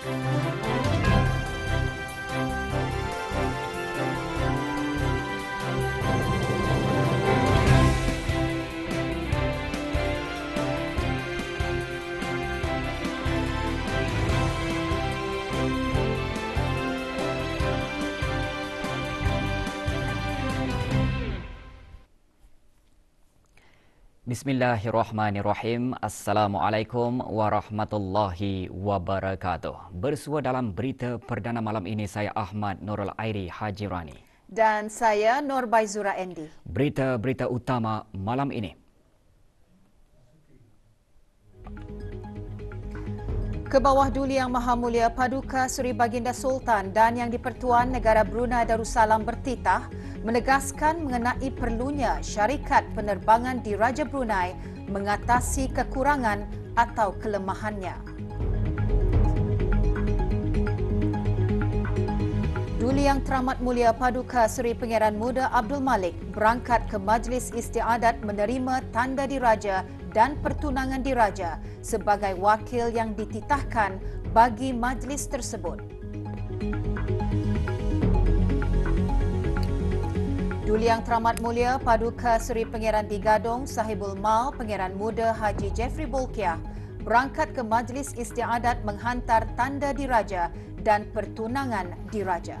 Thank you. Bismillahirrahmanirrahim. Assalamualaikum warahmatullahi wabarakatuh. Bersua dalam berita perdana malam ini saya Ahmad Nurul Airi Haji Rani. Dan saya Nur Baizura Endi. Berita-berita utama malam ini. Kebawah Duli Yang Maha Mulia Paduka Seri Baginda Sultan dan Yang dipertuan Negara Brunei Darussalam bertitah menegaskan mengenai perlunya syarikat penerbangan di Raja Brunei mengatasi kekurangan atau kelemahannya. Duli Yang Teramat Mulia Paduka Seri Pengiran Muda Abdul Malik berangkat ke Majlis Istiadat menerima tanda diraja dan pertunangan diraja sebagai wakil yang dititahkan bagi majlis tersebut. Thank you. Duli Yang Teramat Mulia Paduka Seri Pengeran Digadong Sahibul Mal Pengiran Muda Haji Jeffrey Bulkiah berangkat ke Majlis Istiadat menghantar tanda diraja dan pertunangan diraja.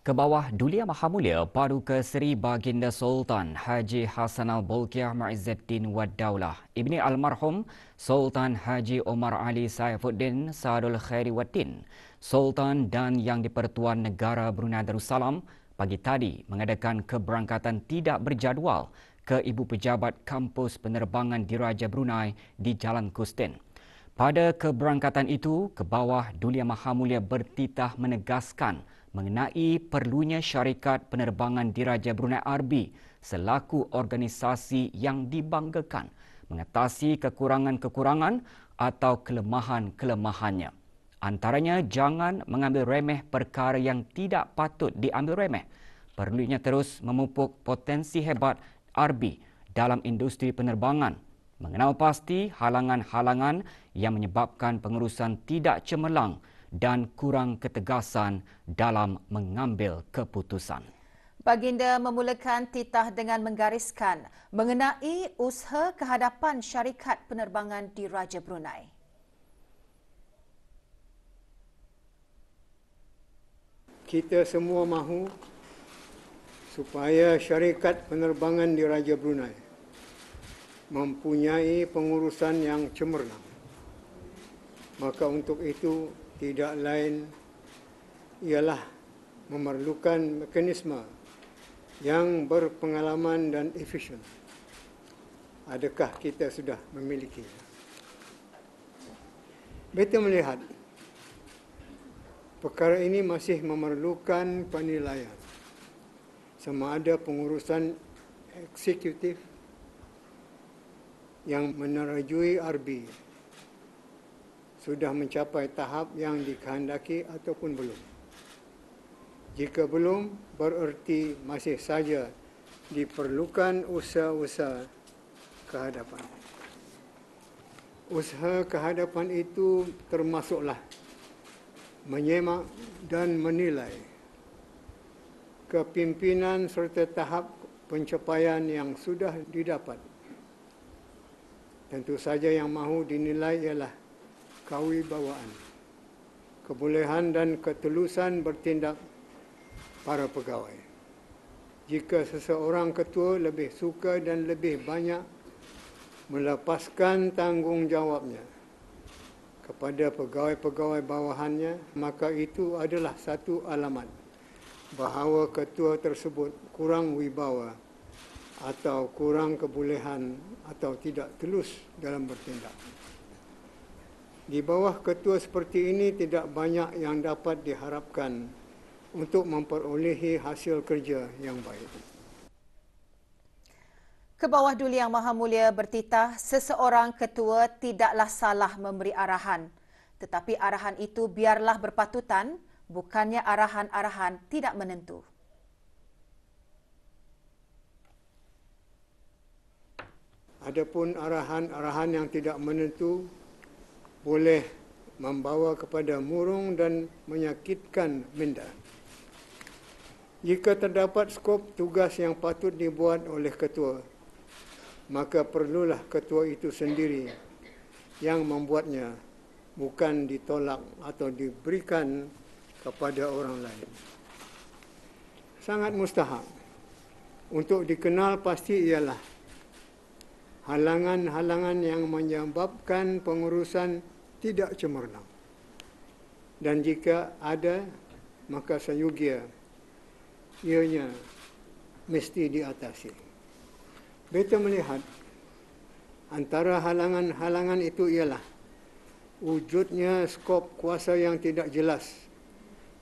Ke bawah Dulia Mahamulia, Paduka Seri Baginda Sultan Haji Hasanal Bolkiah Ma'izzeddin Waddaulah. Ibni Almarhum Sultan Haji Omar Ali Saifuddin Sadul Khairi Watin, Sultan dan Yang di-Pertuan Negara Brunei Darussalam pagi tadi mengadakan keberangkatan tidak berjadual ke Ibu Pejabat Kampus Penerbangan Diraja Brunei di Jalan Kustin. Pada keberangkatan itu, Kebawah Dulia Mulia bertitah menegaskan mengenai perlunya syarikat penerbangan Diraja Brunei Arbi selaku organisasi yang dibanggakan mengatasi kekurangan-kekurangan atau kelemahan-kelemahannya. Antaranya, jangan mengambil remeh perkara yang tidak patut diambil remeh. Perlunya terus memupuk potensi hebat RB dalam industri penerbangan. Mengenal pasti halangan-halangan yang menyebabkan pengurusan tidak cemerlang dan kurang ketegasan dalam mengambil keputusan. Baginda memulakan titah dengan menggariskan mengenai usaha kehadapan syarikat penerbangan di Raja Brunei. Kita semua mahu supaya syarikat penerbangan di Raja Brunei mempunyai pengurusan yang cemerlang. Maka untuk itu tidak lain ialah memerlukan mekanisme yang berpengalaman dan efisien. Adakah kita sudah memiliki? Betul melihat perkara ini masih memerlukan penilaian sama ada pengurusan eksekutif yang menerajui RB sudah mencapai tahap yang dikehendaki ataupun belum. Jika belum, bererti masih saja diperlukan usaha-usaha kehadapan. Usaha kehadapan itu termasuklah menyemak dan menilai kepimpinan serta tahap pencapaian yang sudah didapat. Tentu saja yang mahu dinilai ialah kawibawaan, kebolehan dan ketelusan bertindak para pegawai. Jika seseorang ketua lebih suka dan lebih banyak melepaskan tanggungjawabnya kepada pegawai-pegawai bawahannya, maka itu adalah satu alamat bahawa ketua tersebut kurang wibawa atau kurang kebolehan atau tidak telus dalam bertindak. Di bawah ketua seperti ini tidak banyak yang dapat diharapkan untuk memperolehi hasil kerja yang baik. Kebawah Duli Yang Maha Mulia bertitah seseorang ketua tidaklah salah memberi arahan. Tetapi arahan itu biarlah berpatutan, bukannya arahan-arahan tidak menentu. Adapun arahan-arahan yang tidak menentu boleh membawa kepada murung dan menyakitkan minda. Jika terdapat skop tugas yang patut dibuat oleh ketua, maka perlulah ketua itu sendiri yang membuatnya bukan ditolak atau diberikan kepada orang lain. Sangat mustahak untuk dikenal pasti ialah halangan-halangan yang menyebabkan pengurusan tidak cemerlang. Dan jika ada, maka seyugia ianya mesti diatasi. Beta melihat antara halangan-halangan itu ialah wujudnya skop kuasa yang tidak jelas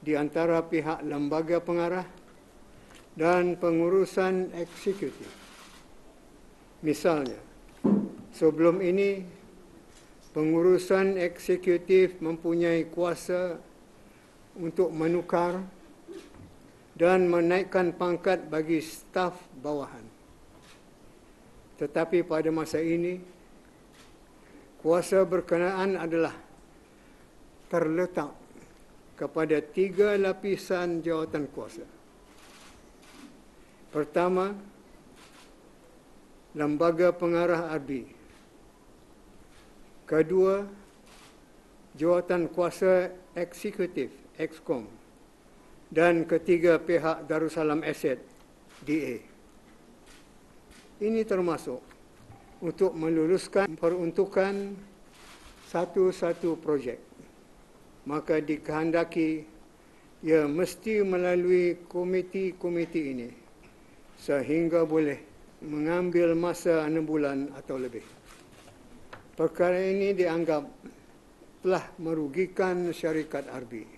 di antara pihak lembaga pengarah dan pengurusan eksekutif. Misalnya, sebelum ini pengurusan eksekutif mempunyai kuasa untuk menukar dan menaikkan pangkat bagi staf bawahan. Tetapi pada masa ini, kuasa berkenaan adalah terletak kepada tiga lapisan jawatan kuasa. Pertama, Lembaga Pengarah RB. Kedua, Jawatan Kuasa Eksekutif, EXCOM. Ex dan ketiga pihak Darussalam Asset DA. Ini termasuk untuk meluluskan peruntukan satu-satu projek. Maka dikehendaki ia mesti melalui komiti-komiti ini sehingga boleh mengambil masa enam bulan atau lebih. Perkara ini dianggap telah merugikan syarikat Arbi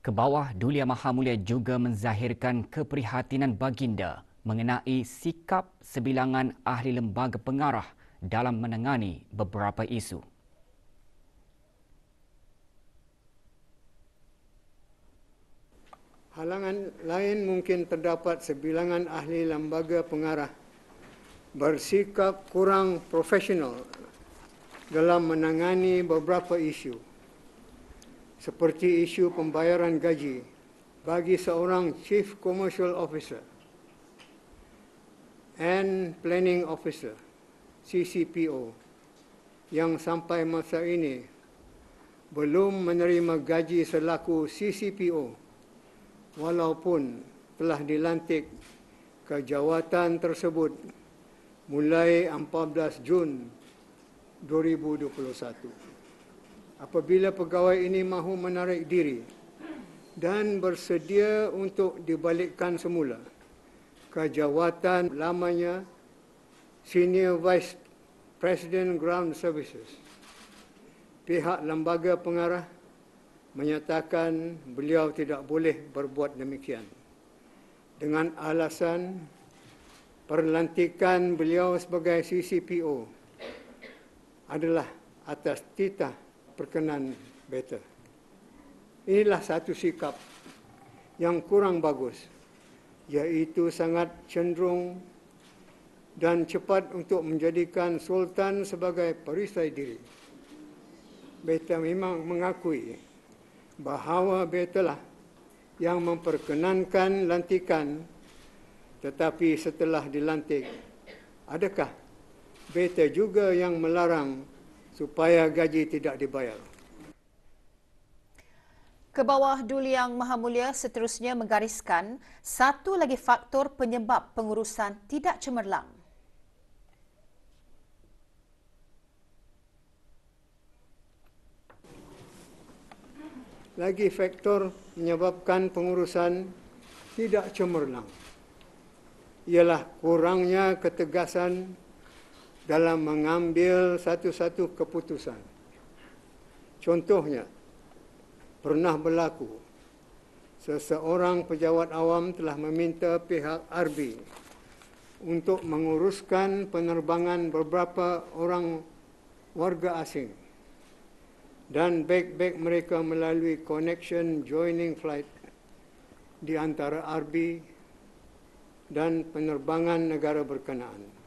ke bawah, Dulia Maha Mulia juga menzahirkan keprihatinan baginda mengenai sikap sebilangan ahli lembaga pengarah dalam menangani beberapa isu. Halangan lain mungkin terdapat sebilangan ahli lembaga pengarah bersikap kurang profesional dalam menangani beberapa isu seperti isu pembayaran gaji bagi seorang chief commercial officer and planning officer CCPO yang sampai masa ini belum menerima gaji selaku CCPO walaupun telah dilantik ke jawatan tersebut mulai 14 Jun 2021 apabila pegawai ini mahu menarik diri dan bersedia untuk dibalikkan semula ke jawatan lamanya Senior Vice President Ground Services. Pihak lembaga pengarah menyatakan beliau tidak boleh berbuat demikian dengan alasan perlantikan beliau sebagai CCPO adalah atas titah perkenan better. Inilah satu sikap yang kurang bagus, iaitu sangat cenderung dan cepat untuk menjadikan Sultan sebagai perisai diri. Beta memang mengakui bahawa Beta lah yang memperkenankan lantikan tetapi setelah dilantik, adakah Beta juga yang melarang supaya gaji tidak dibayar. Kebawah Duli Yang Maha Mulia seterusnya menggariskan satu lagi faktor penyebab pengurusan tidak cemerlang. Lagi faktor menyebabkan pengurusan tidak cemerlang ialah kurangnya ketegasan dalam mengambil satu-satu keputusan. Contohnya, pernah berlaku seseorang pejabat awam telah meminta pihak RB untuk menguruskan penerbangan beberapa orang warga asing dan beg-beg mereka melalui connection joining flight di antara RB dan penerbangan negara berkenaan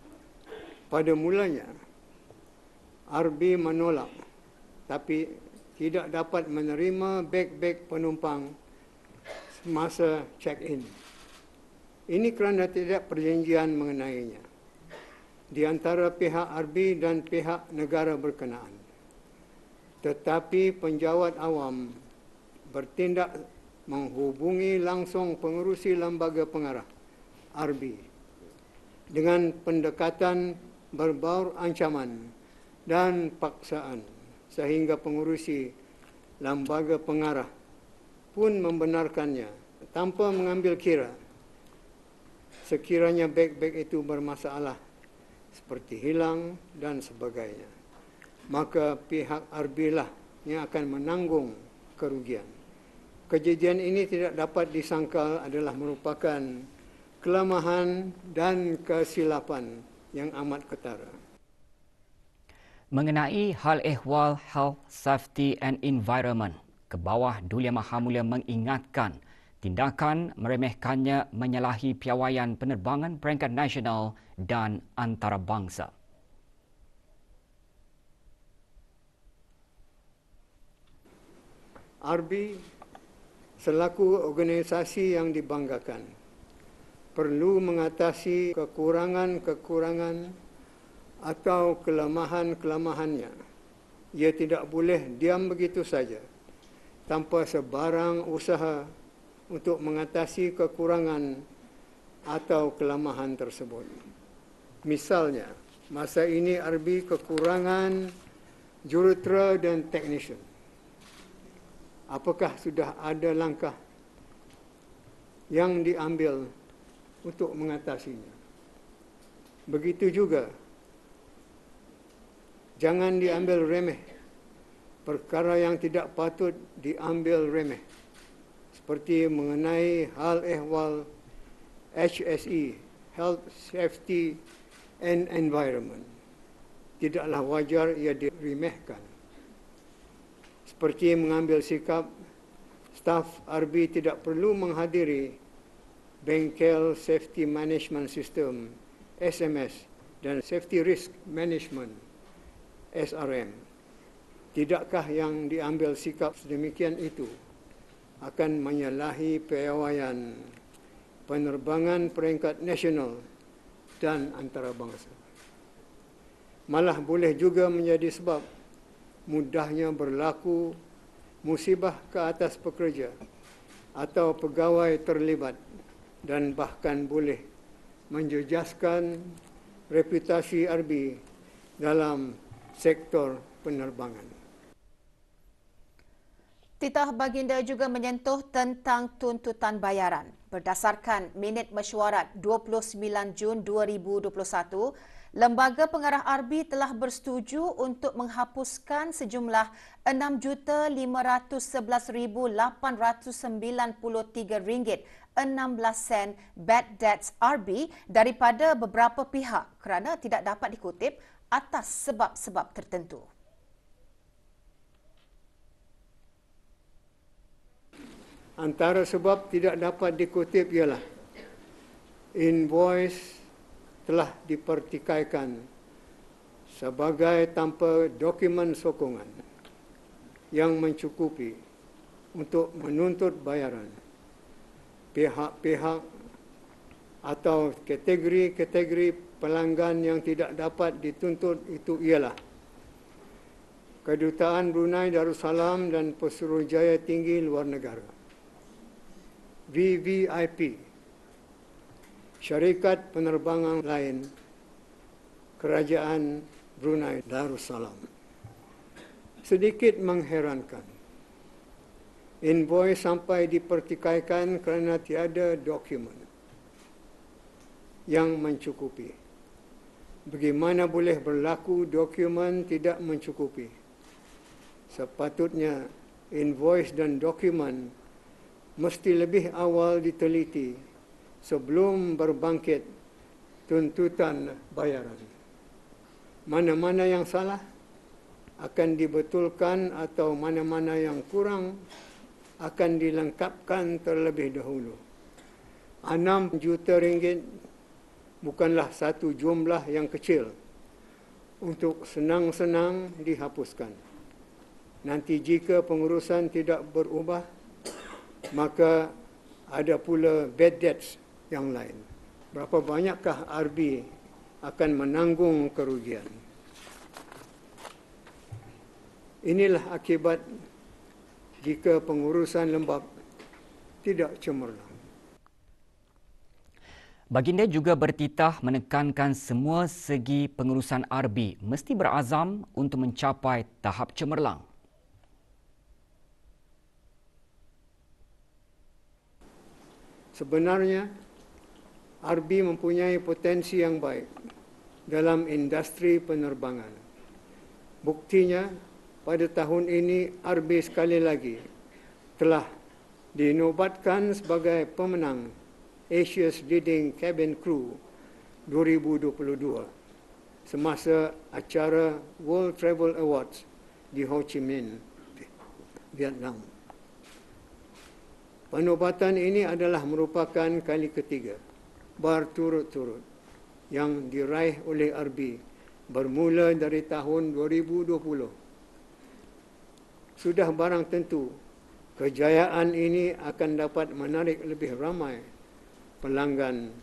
pada mulanya RB menolak tapi tidak dapat menerima beg-beg penumpang semasa check-in. Ini kerana tidak perjanjian mengenainya di antara pihak RB dan pihak negara berkenaan. Tetapi penjawat awam bertindak menghubungi langsung pengurusi lembaga pengarah RB dengan pendekatan Berbau ancaman dan paksaan sehingga pengurusi lembaga pengarah pun membenarkannya tanpa mengambil kira sekiranya beg-beg itu bermasalah seperti hilang dan sebagainya maka pihak arbilah yang akan menanggung kerugian kejadian ini tidak dapat disangkal adalah merupakan kelemahan dan kesilapan yang amat ketara. Mengenai hal ehwal health, safety and environment, Kebawah Dulia Maha Mulia mengingatkan tindakan meremehkannya menyalahi piawaian penerbangan peringkat nasional dan antarabangsa. RB selaku organisasi yang dibanggakan perlu mengatasi kekurangan-kekurangan atau kelemahan-kelemahannya. Ia tidak boleh diam begitu saja tanpa sebarang usaha untuk mengatasi kekurangan atau kelemahan tersebut. Misalnya, masa ini RB kekurangan jurutera dan teknisyen. Apakah sudah ada langkah yang diambil untuk mengatasinya. Begitu juga, jangan diambil remeh perkara yang tidak patut diambil remeh seperti mengenai hal ehwal HSE health safety and environment tidaklah wajar ia diremehkan seperti mengambil sikap staf RB tidak perlu menghadiri Bengkel Safety Management System, SMS dan Safety Risk Management, SRM. Tidakkah yang diambil sikap sedemikian itu akan menyalahi piawaian penerbangan peringkat nasional dan antarabangsa? Malah boleh juga menjadi sebab mudahnya berlaku musibah ke atas pekerja atau pegawai terlibat dan bahkan boleh menjejaskan reputasi RB dalam sektor penerbangan. Titah Baginda juga menyentuh tentang tuntutan bayaran. Berdasarkan minit mesyuarat 29 Jun 2021, Lembaga Pengarah RB telah bersetuju untuk menghapuskan sejumlah 6,511,893 ringgit 16 sen bad debts RB daripada beberapa pihak kerana tidak dapat dikutip atas sebab-sebab tertentu. Antara sebab tidak dapat dikutip ialah invoice telah dipertikaikan sebagai tanpa dokumen sokongan yang mencukupi untuk menuntut bayaran pihak-pihak atau kategori-kategori pelanggan yang tidak dapat dituntut itu ialah Kedutaan Brunei Darussalam dan Pesuruhjaya Tinggi Luar Negara VVIP syarikat penerbangan lain kerajaan Brunei Darussalam. Sedikit mengherankan. Invoice sampai dipertikaikan kerana tiada dokumen yang mencukupi. Bagaimana boleh berlaku dokumen tidak mencukupi? Sepatutnya invoice dan dokumen mesti lebih awal diteliti sebelum berbangkit tuntutan bayaran. Mana-mana yang salah akan dibetulkan atau mana-mana yang kurang akan dilengkapkan terlebih dahulu. enam juta ringgit bukanlah satu jumlah yang kecil untuk senang-senang dihapuskan. Nanti jika pengurusan tidak berubah, maka ada pula bad debts yang lain. Berapa banyakkah RB akan menanggung kerugian? Inilah akibat jika pengurusan lembap tidak cemerlang. Baginda juga bertitah menekankan semua segi pengurusan RB mesti berazam untuk mencapai tahap cemerlang. Sebenarnya RB mempunyai potensi yang baik dalam industri penerbangan. Buktinya, pada tahun ini RB sekali lagi telah dinobatkan sebagai pemenang Asia's Leading Cabin Crew 2022 semasa acara World Travel Awards di Ho Chi Minh, Vietnam. Penobatan ini adalah merupakan kali ketiga berturut-turut yang diraih oleh RB bermula dari tahun 2020. Sudah barang tentu kejayaan ini akan dapat menarik lebih ramai pelanggan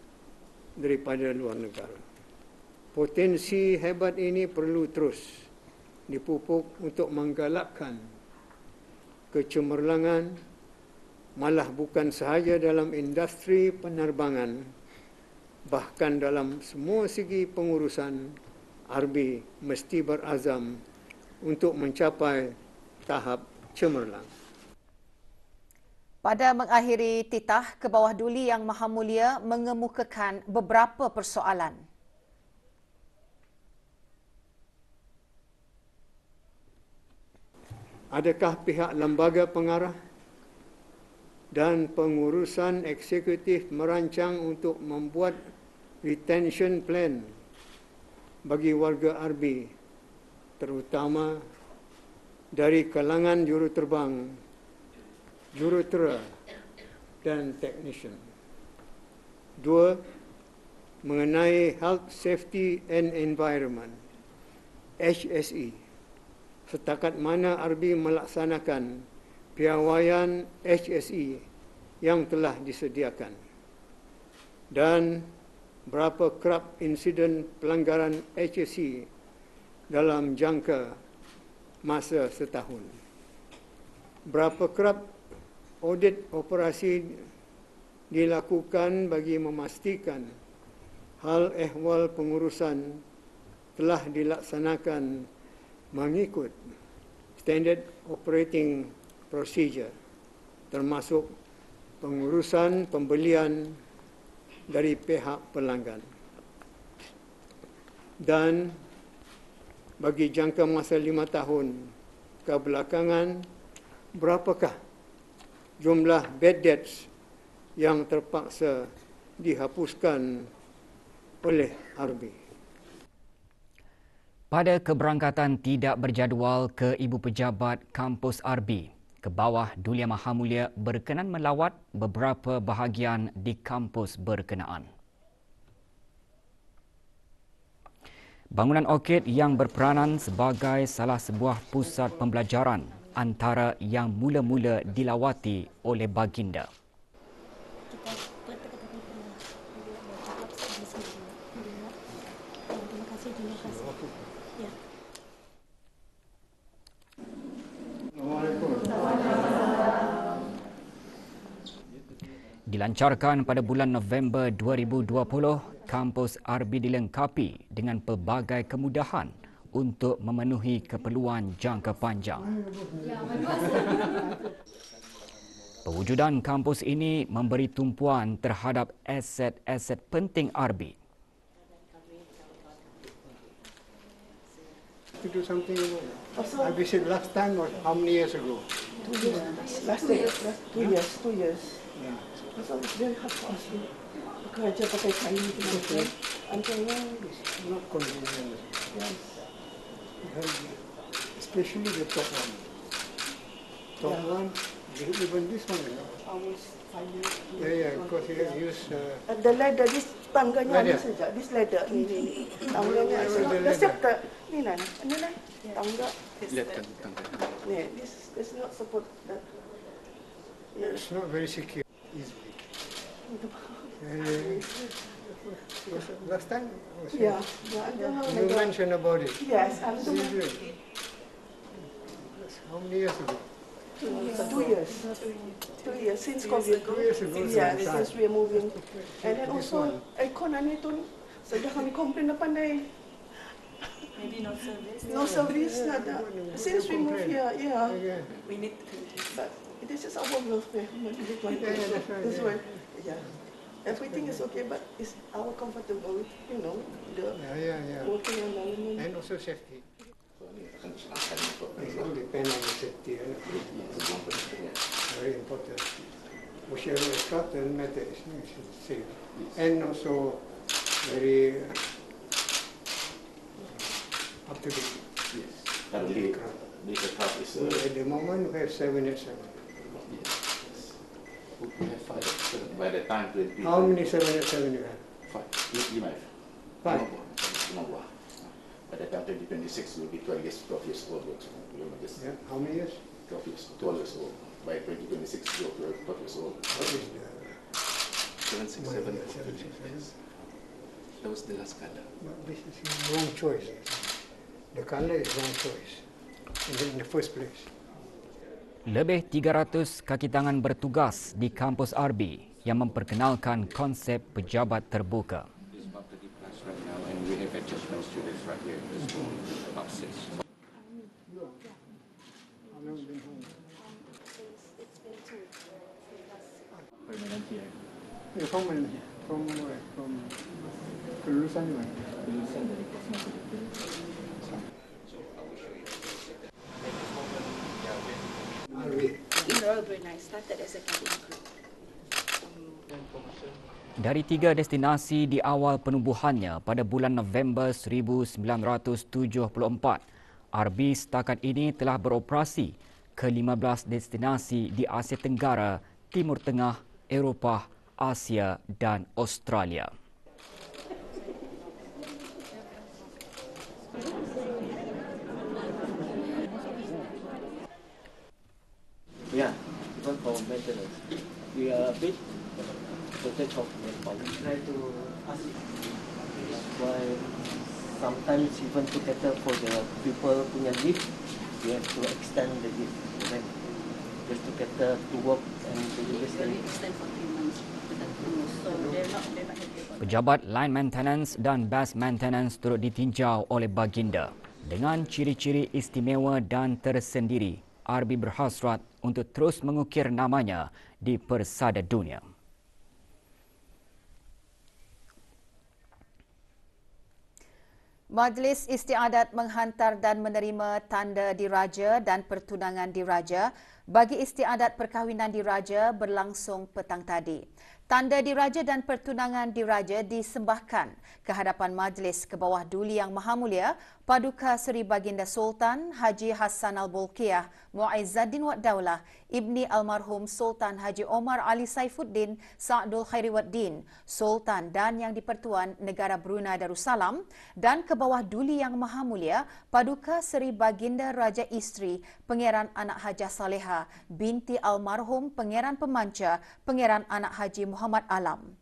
daripada luar negara. Potensi hebat ini perlu terus dipupuk untuk menggalakkan kecemerlangan malah bukan sahaja dalam industri penerbangan bahkan dalam semua segi pengurusan RB mesti berazam untuk mencapai tahap cemerlang. Pada mengakhiri titah, Kebawah Duli Yang Maha Mulia mengemukakan beberapa persoalan. Adakah pihak lembaga pengarah dan pengurusan eksekutif merancang untuk membuat retention plan bagi warga RB terutama dari kalangan juruterbang, jurutera dan technician. Dua, mengenai health, safety and environment, HSE. Setakat mana RB melaksanakan piawaian HSE yang telah disediakan dan berapa kerap insiden pelanggaran HSE dalam jangka masa setahun. Berapa kerap audit operasi dilakukan bagi memastikan hal ehwal pengurusan telah dilaksanakan mengikut standard operating procedure termasuk pengurusan pembelian dari pihak pelanggan dan bagi jangka masa lima tahun kebelakangan berapakah jumlah bad debts yang terpaksa dihapuskan oleh RB. Pada keberangkatan tidak berjadual ke Ibu Pejabat Kampus RB, ke bawah Dulia Maha Mulia berkenan melawat beberapa bahagian di kampus berkenaan. Bangunan Orkid yang berperanan sebagai salah sebuah pusat pembelajaran antara yang mula-mula dilawati oleh Baginda. Kita Dilancarkan pada bulan November 2020, kampus RB dilengkapi dengan pelbagai kemudahan untuk memenuhi keperluan jangka panjang. Pewujudan kampus ini memberi tumpuan terhadap aset-aset penting RB. last time or how many years ago? Two years. Last year. Two years. Two years. Yeah. Pasal dia hak asli. Kerja pakai kain itu macam antara not convenient. Especially the top one. Top yeah. one. Even this one, you know? Yeah, yeah, because he has used... Uh, uh the ladder, this tangganya ni saja. This ladder, ini, ini. Tangganya, ini. Ini, ini. Ini, ini. Ini, ini. Ini, ini. Ini, Tangga. Lihatkan tangga. Ini, this is not support. Uh, yeah. It's not very secure. easily. last time? Yeah. You mentioned about it. Yes, I am doing How many years ago? Two years. Two years. since COVID. Two years ago. Yeah, since we are moving. And then also, aircon eh, ano ito? Sadya kami complain na panay. Maybe no service. No service, nada. Since we moved here, yeah. We need to this is our welfare. this yeah. one, yeah. Everything is okay, but it's our comfortable with, you know, the yeah, yeah, yeah. working environment. And also safety. It all depends on the safety. Eh? Very important. Whichever aircraft cut not matter, eh, it's safe. And also very uh, up to date. Yes. Currently, the aircraft is... Uh, At the moment, we have seven seven have five, seven. By the time twenty. How many seven seven you have? Five. You might have. Five. No, By the time twenty twenty six, you'll be twelve years, twelve years old. Yeah. How many years? Twelve years. Twelve years old. By twenty twenty six, you're twelve, twelve years old. What is the? Seven six seven. Seven six seven. That was the last color. this is wrong choice. The color is wrong choice. In the first place. Lebih 300 kaki tangan bertugas di kampus RB yang memperkenalkan konsep pejabat terbuka. Dari tiga destinasi di awal penubuhannya pada bulan November 1974, RB setakat ini telah beroperasi ke 15 destinasi di Asia Tenggara, Timur Tengah, Eropah, Asia dan Australia. Yeah, even maintenance. We bit protect of the public. Try to ask sometimes even to cater for the people punya lift, we have to extend the lift. Right? Just to cater to work and Pejabat line maintenance dan bus maintenance turut ditinjau oleh Baginda dengan ciri-ciri istimewa dan tersendiri RB berhasrat untuk terus mengukir namanya di persada dunia. Majlis istiadat menghantar dan menerima tanda diraja dan pertunangan diraja bagi istiadat perkahwinan diraja berlangsung petang tadi. Tanda diraja dan pertunangan diraja disembahkan ke hadapan Majlis ke bawah Duli Yang Maha Mulia Paduka Seri Baginda Sultan Haji Hassan Al-Bulkiah Muaizzaddin Wat Daulah Ibni Almarhum Sultan Haji Omar Ali Saifuddin Sa'adul Khairi Wat Sultan dan Yang Dipertuan Negara Brunei Darussalam dan kebawah Duli Yang Maha Mulia Paduka Seri Baginda Raja Isteri Pangeran Anak Haji Saleha binti Almarhum Pangeran Pemanca Pangeran Anak Haji Muhammad Alam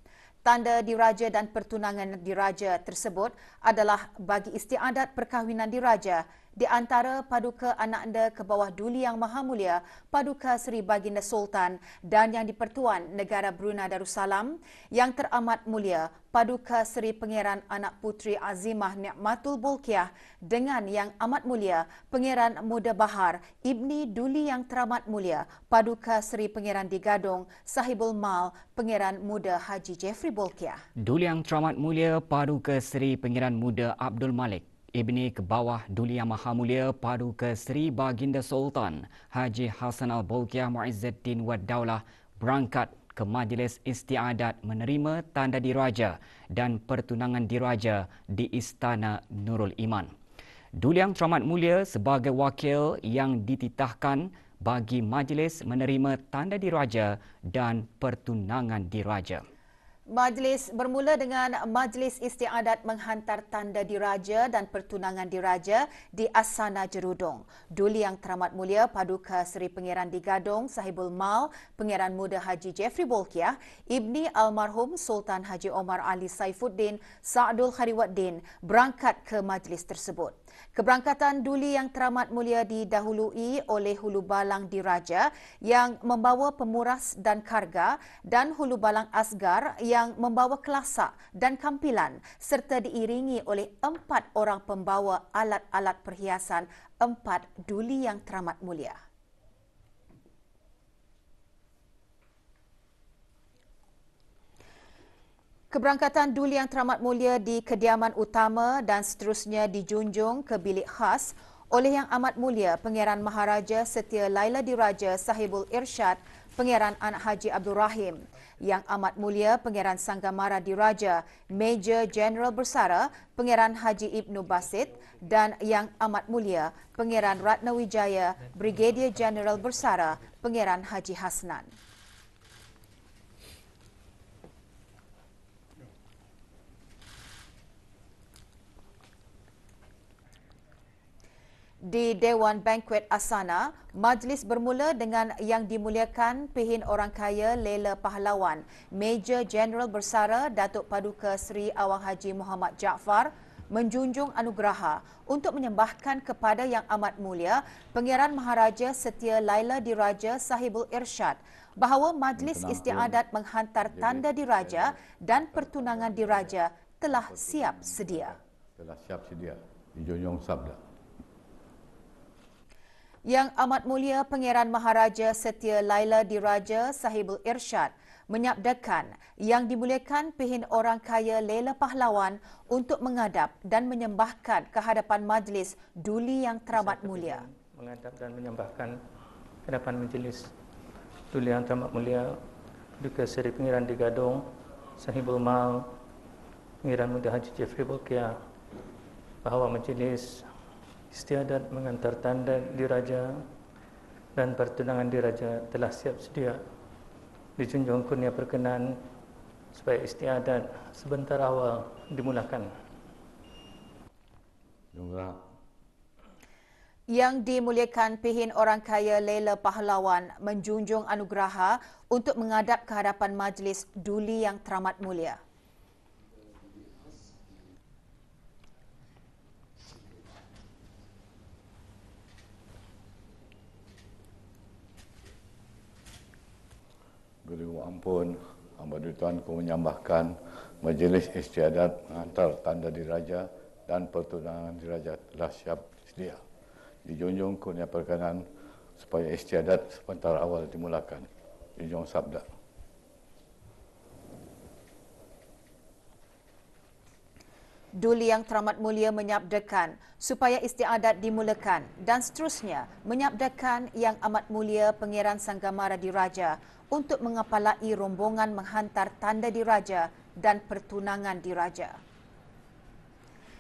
tanda diraja dan pertunangan diraja tersebut adalah bagi istiadat perkahwinan diraja di antara paduka anak anda ke bawah Duli Yang Maha Mulia, paduka Seri Baginda Sultan dan Yang Dipertuan Negara Brunei Darussalam, Yang Teramat Mulia, paduka Seri Pangeran Anak Putri Azimah Ni'matul Bulkiah dengan Yang Amat Mulia, Pangeran Muda Bahar, Ibni Duli Yang Teramat Mulia, paduka Seri Pangeran Digadong, Sahibul Mal, Pangeran Muda Haji Jeffrey Bulkiah. Duli Yang Teramat Mulia, paduka Seri Pangeran Muda Abdul Malik, Ibni Kebawah Duli Yang Maha Mulia Paduka ke Seri Baginda Sultan Haji Hassan al Bolkiah Muizzuddin Waddaulah berangkat ke Majlis Istiadat menerima tanda diraja dan pertunangan diraja di Istana Nurul Iman. Duli Yang Teramat Mulia sebagai wakil yang dititahkan bagi majlis menerima tanda diraja dan pertunangan diraja. Majlis bermula dengan Majlis Istiadat menghantar tanda diraja dan pertunangan diraja di Asana Jerudong. Duli Yang Teramat Mulia Paduka Seri Pengiran di Gadong, Sahibul Mal, Pengiran Muda Haji Jeffrey Bolkiah, Ibni Almarhum Sultan Haji Omar Ali Saifuddin, Sa'adul Khariwaddin berangkat ke majlis tersebut. Keberangkatan Duli Yang Teramat Mulia didahului oleh Hulu Balang Diraja yang membawa pemuras dan karga dan Hulu Balang Asgar yang membawa kelasa dan kampilan serta diiringi oleh empat orang pembawa alat-alat perhiasan empat Duli Yang Teramat Mulia. Keberangkatan Duli Yang Teramat Mulia di kediaman utama dan seterusnya dijunjung ke bilik khas oleh Yang Amat Mulia Pengiran Maharaja Setia Laila Diraja Sahibul Irsyad Pengiran Anak Haji Abdul Rahim, Yang Amat Mulia Pengiran Sanggamara Diraja Major General Bersara Pengiran Haji Ibnu Basit dan Yang Amat Mulia Pengiran Ratnawijaya Brigadier General Bersara Pengiran Haji Hasnan. di Dewan Banquet Asana, majlis bermula dengan yang dimuliakan pihin orang kaya Leila Pahlawan, Major General Bersara Datuk Paduka Sri Awang Haji Muhammad Jaafar menjunjung anugerah untuk menyembahkan kepada Yang Amat Mulia Pengiran Maharaja Setia Laila Diraja Sahibul Irsyad bahawa majlis istiadat menghantar tanda diraja dan pertunangan diraja telah siap sedia. Telah siap sedia. Dijunjung sabda. Yang Amat Mulia Pangeran Maharaja Setia Laila Diraja Sahibul Irsyad menyabdakan yang dimuliakan pihin orang kaya Laila Pahlawan untuk mengadap dan menyembahkan kehadapan majlis duli yang teramat mulia. mengadap dan menyembahkan kehadapan majlis duli yang teramat mulia juga Seri Pengiran di Gadung, Sahibul Mal, Pengiran Muda Haji Jeffrey Bukia, bahawa majlis istiadat mengantar tanda diraja dan pertunangan diraja telah siap sedia dijunjung kurnia perkenan supaya istiadat sebentar awal dimulakan. Jumlah. Yang dimuliakan pihin orang kaya Leila Pahlawan menjunjung anugerah untuk mengadap ke majlis duli yang teramat mulia. Beri ampun, hamba di Tuhan ku menyambahkan majlis istiadat mengantar tanda diraja dan pertunangan diraja telah siap sedia. Dijunjung kurnia perkenan supaya istiadat sebentar awal dimulakan. Dijunjung sabda. Duli Yang Teramat Mulia menyabdakan supaya istiadat dimulakan dan seterusnya menyabdakan Yang Amat Mulia Pengiran Sanggamara Diraja untuk mengapalai rombongan menghantar tanda diraja dan pertunangan diraja.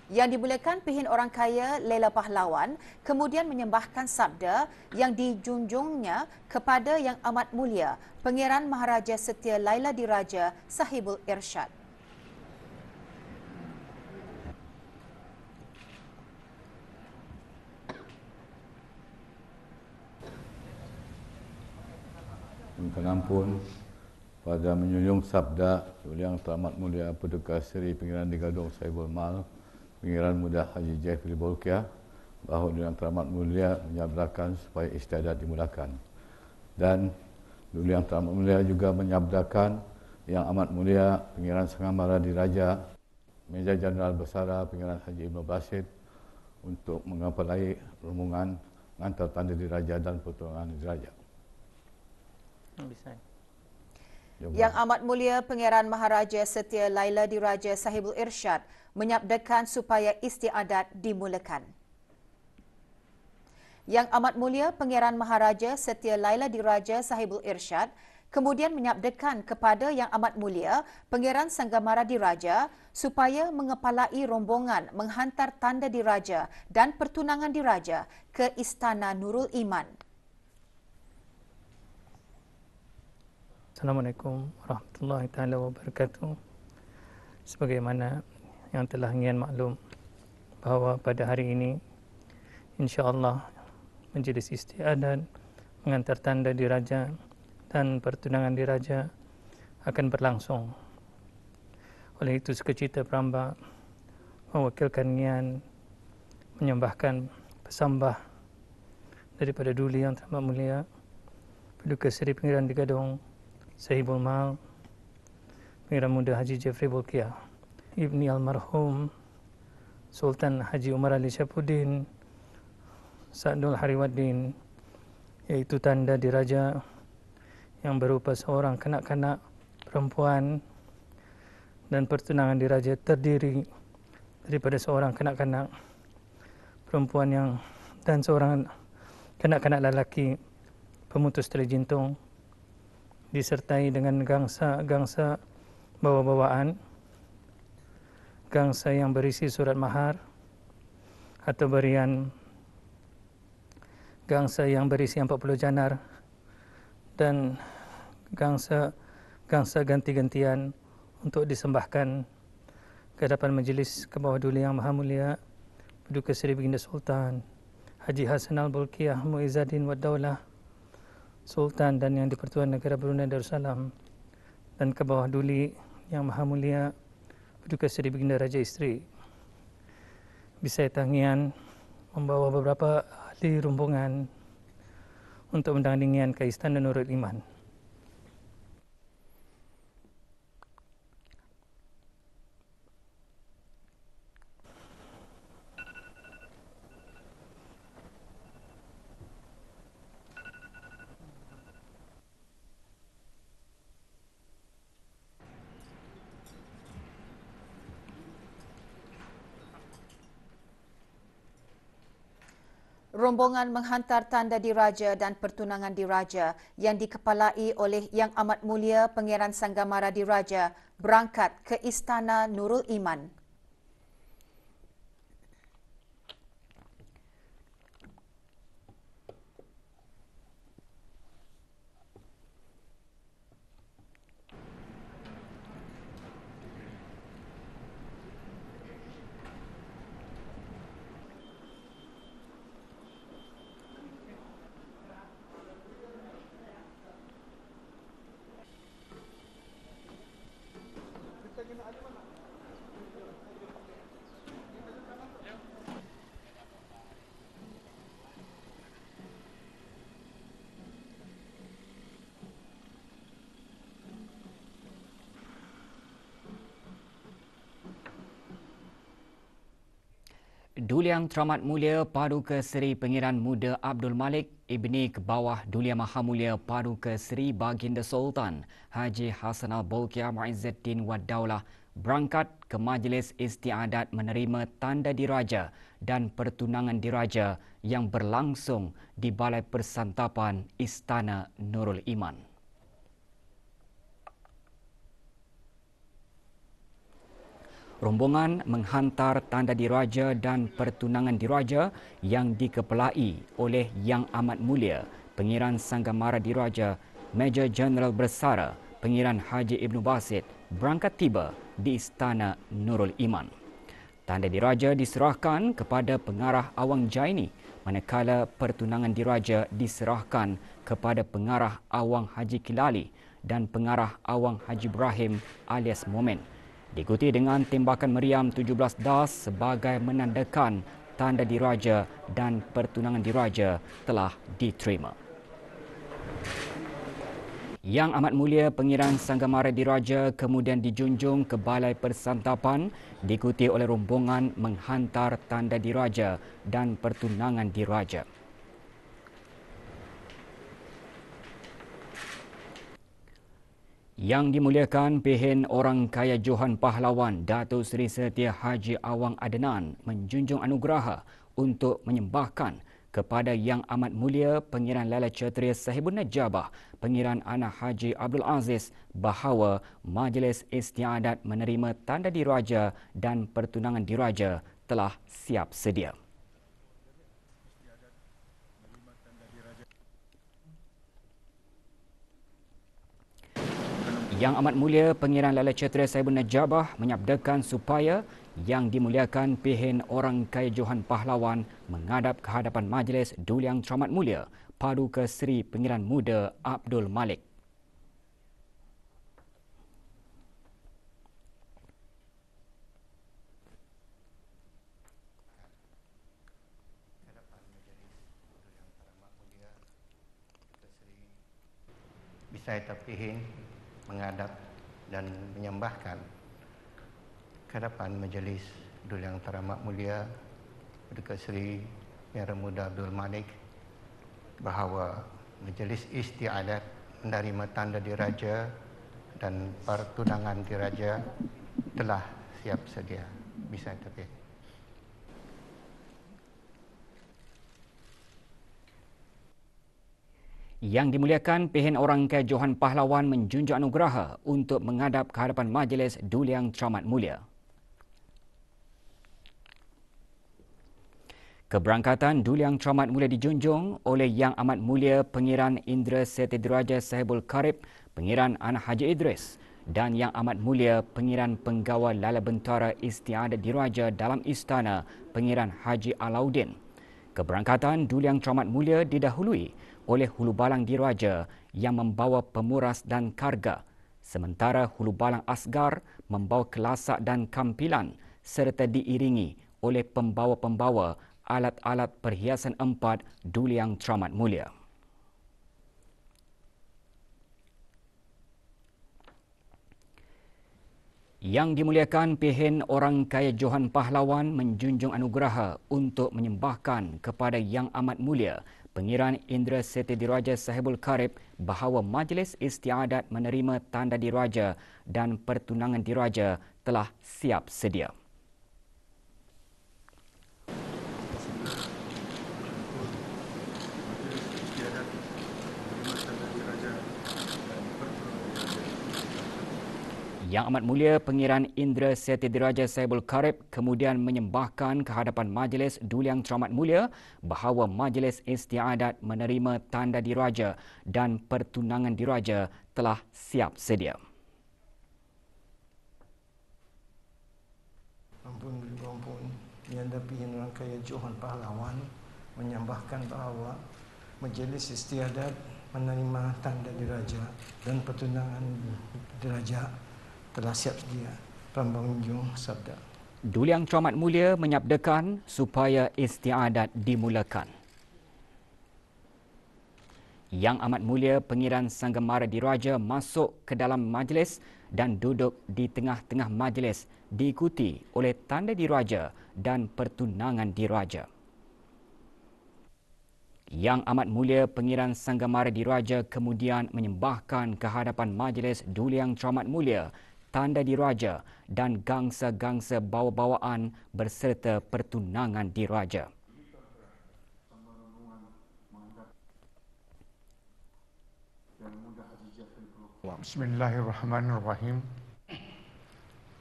Yang dimulakan pihin orang kaya Lela Pahlawan kemudian menyembahkan sabda yang dijunjungnya kepada Yang Amat Mulia Pengiran Maharaja Setia Laila Diraja Sahibul Irsyad. pengampun pada menyunjung sabda yang teramat mulia Pedukah Seri Pengiran Digadung Saibul Mal Pengiran Muda Haji Jeff Ribolkia bahawa yang teramat mulia menyabdakan supaya istiadat dimudahkan dan Duli yang teramat mulia juga menyabdakan yang amat mulia Pengiran Sangamara Diraja Meja Jeneral Besara Pengiran Haji Ibn Basit untuk mengapalai rumungan mengantar tanda diraja dan pertolongan diraja. Yang Amat Mulia Pengeran Maharaja Setia Laila Diraja Sahibul Irsyad menyabdakan supaya istiadat dimulakan. Yang Amat Mulia Pengeran Maharaja Setia Laila Diraja Sahibul Irsyad kemudian menyabdakan kepada Yang Amat Mulia Pengeran Sanggamara Diraja supaya mengepalai rombongan menghantar tanda diraja dan pertunangan diraja ke Istana Nurul Iman. Assalamualaikum warahmatullahi taala wabarakatuh. Sebagaimana yang telah ngian maklum bahawa pada hari ini insya insyaallah majlis istiadat mengantar tanda diraja dan pertunangan diraja akan berlangsung. Oleh itu sekecita peramba mewakilkan ngian menyembahkan pesambah daripada duli yang termulia Paduka Seri Pengiran di Gadong Sahibul Mal, Pengira Muda Haji Jeffrey Bolkia, Ibni Almarhum, Sultan Haji Umar Ali Syapuddin, Sa'dul Hariwaddin, iaitu tanda diraja yang berupa seorang kanak-kanak perempuan dan pertunangan diraja terdiri daripada seorang kanak-kanak perempuan yang dan seorang kanak-kanak lelaki pemutus tali disertai dengan gangsa-gangsa bawa-bawaan, gangsa yang berisi surat mahar atau berian, gangsa yang berisi 40 janar dan gangsa gangsa ganti-gantian untuk disembahkan ke hadapan majlis ke bawah duli yang maha mulia Duka Seri Baginda Sultan Haji Hasan Al-Bulkiyah Muizzaddin Wad Daulah Sultan dan Yang Dipertuan Negara Brunei Darussalam dan ke bawah duli Yang Maha Mulia Perduka Seri Baginda Raja Isteri. Bisa Tangian membawa beberapa ahli rumbungan untuk mendandingian ke Istana Nurul Iman. Rombongan menghantar tanda diraja dan pertunangan diraja yang dikepalai oleh Yang Amat Mulia Pangeran Sanggamara Diraja berangkat ke Istana Nurul Iman. Duliang Teramat Mulia Paduka Seri Pengiran Muda Abdul Malik Ibni Kebawah Dulia Maha Mulia Paduka Seri Baginda Sultan Haji Hasan Al-Bolkia Ma'izzuddin Waddaulah berangkat ke Majlis Istiadat menerima tanda diraja dan pertunangan diraja yang berlangsung di Balai Persantapan Istana Nurul Iman. rombongan menghantar tanda diraja dan pertunangan diraja yang dikepelai oleh Yang Amat Mulia Pengiran Sanggamara Diraja Major General Bersara Pengiran Haji Ibn Basit berangkat tiba di Istana Nurul Iman. Tanda diraja diserahkan kepada pengarah Awang Jaini manakala pertunangan diraja diserahkan kepada pengarah Awang Haji Kilali dan pengarah Awang Haji Ibrahim alias Momen diikuti dengan tembakan meriam 17 das sebagai menandakan tanda diraja dan pertunangan diraja telah diterima. Yang Amat Mulia Pengiran Sanggamara Diraja kemudian dijunjung ke Balai Persantapan diikuti oleh rombongan menghantar tanda diraja dan pertunangan diraja. Yang dimuliakan Pehen orang kaya Johan Pahlawan Dato Sri Setia Haji Awang Adenan menjunjung anugerah untuk menyembahkan kepada Yang Amat Mulia Pengiran Lala Chetria Sahibun Najabah Pengiran Anak Haji Abdul Aziz bahawa Majlis Istiadat menerima tanda diraja dan pertunangan diraja telah siap sedia. Yang Amat Mulia Pengiran Lala Cetera Saibun Najabah menyabdakan supaya yang dimuliakan pihin orang kaya Johan Pahlawan menghadap ke hadapan Majlis yang Teramat Mulia Paduka ke Seri Pengiran Muda Abdul Malik. Saya terpilih Mengadap dan menyembahkan ke hadapan majlis Dul yang teramat mulia Duka Seri Yara Muda Abdul Malik bahawa majlis istiadat menerima tanda diraja dan pertunangan diraja telah siap sedia bisa terpilih. Yang dimuliakan Pihin Orang Ke Johan Pahlawan menjunjung anugerah untuk menghadap ke hadapan Majlis Duliang Ceramat Mulia. Keberangkatan Duliang Ceramat Mulia dijunjung oleh Yang Amat Mulia Pengiran Indra Seti Sahibul Karib, Pengiran Anak Haji Idris dan Yang Amat Mulia Pengiran Penggawa Lala Bentara Istiadat Diraja dalam Istana Pengiran Haji Alauddin. Keberangkatan Duliang Ceramat Mulia didahului oleh hulu balang diraja yang membawa pemuras dan karga, sementara hulu balang asgar membawa kelasak dan kampilan serta diiringi oleh pembawa-pembawa alat-alat perhiasan empat duliang teramat mulia. Yang dimuliakan pihen orang kaya Johan Pahlawan menjunjung anugerah untuk menyembahkan kepada Yang Amat Mulia Pengiran Indra Seti Diraja Sahibul Karib bahawa Majlis Istiadat menerima tanda diraja dan pertunangan diraja telah siap sedia. Yang Amat Mulia Pengiran Indra Seti Diraja Saibul Karib kemudian menyembahkan kehadapan Majlis Duliang Teramat Mulia bahawa Majlis Istiadat menerima tanda diraja dan pertunangan diraja telah siap sedia. Ampun ampun yang dapihin kaya Johan Pahlawan menyembahkan bahawa Majlis Istiadat menerima tanda diraja dan pertunangan diraja penasihat dia pembangunjung sabda Duliang Comat Mulia menyabdakan supaya istiadat dimulakan Yang Amat Mulia Pengiran Sanggemara Diraja masuk ke dalam majlis dan duduk di tengah-tengah majlis diikuti oleh tanda diraja dan pertunangan diraja yang amat mulia Pengiran Sanggamara Diraja kemudian menyembahkan kehadapan Majlis Duli Yang Teramat Mulia tanda diraja dan gangsa-gangsa bawa-bawaan berserta pertunangan diraja. Bismillahirrahmanirrahim.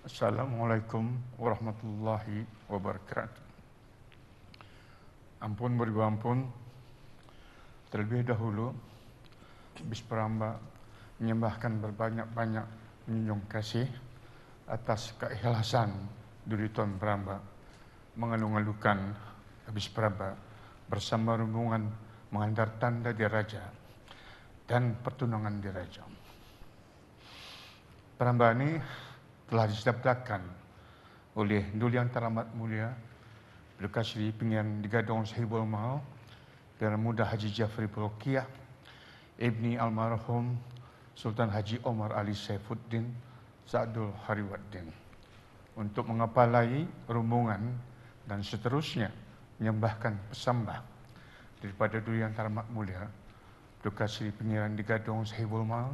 Assalamualaikum warahmatullahi wabarakatuh. Ampun beribu ampun. Terlebih dahulu, Bisperamba menyembahkan berbanyak-banyak minyong kasih atas keikhlasan Duri Tuan Peramba mengelung-elukan Habis Peramba bersama rombongan mengantar tanda diraja dan pertunangan diraja. Peramba ini telah disedapkan oleh Duli Yang Teramat Mulia Berkasri Pengian Digadong Sahibul Mahal dan Muda Haji Jafri Pulokiah Ibni Almarhum Sultan Haji Omar Ali Saifuddin Saadul Hariwaddin untuk mengapalai rombongan dan seterusnya menyembahkan pesambah daripada Durian Tarmak Mulia Duka Seri Pengiran di Gadong Sahibul Mal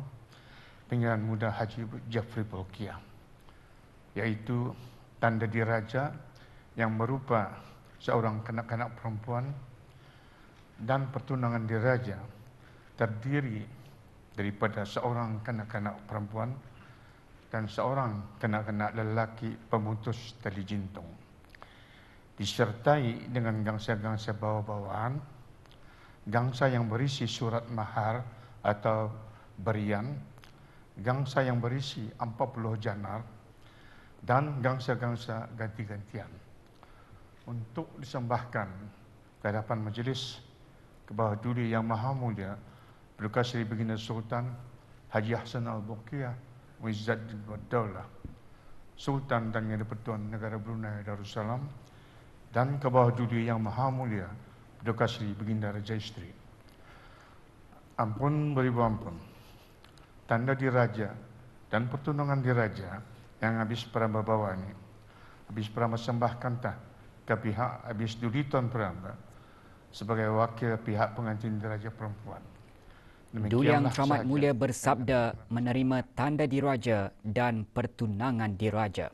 Pengiran Muda Haji Jafri Polkia yaitu tanda diraja yang berupa seorang kanak-kanak perempuan dan pertunangan diraja terdiri daripada seorang kanak-kanak perempuan dan seorang kanak-kanak lelaki pemutus tali jintung disertai dengan gangsa-gangsa bawa-bawaan gangsa yang berisi surat mahar atau berian gangsa yang berisi 40 janar dan gangsa-gangsa ganti-gantian untuk disembahkan ke hadapan majlis kepada Duli Yang Maha Mulia Luka Sri Baginda Sultan Haji Hassan Al-Bukiyah Muizzaddin Baddaulah Sultan dan Yang Dipertuan Negara Brunei Darussalam dan Kebawah bawah yang maha mulia Duka Sri Baginda Raja Isteri Ampun beribu ampun Tanda diraja dan pertunangan diraja yang habis peramba bawa ini habis peramba sembahkan tak ke pihak habis duri tuan peramba sebagai wakil pihak pengantin diraja perempuan Duli Yang Teramat Mulia bersabda menerima tanda diraja dan pertunangan diraja.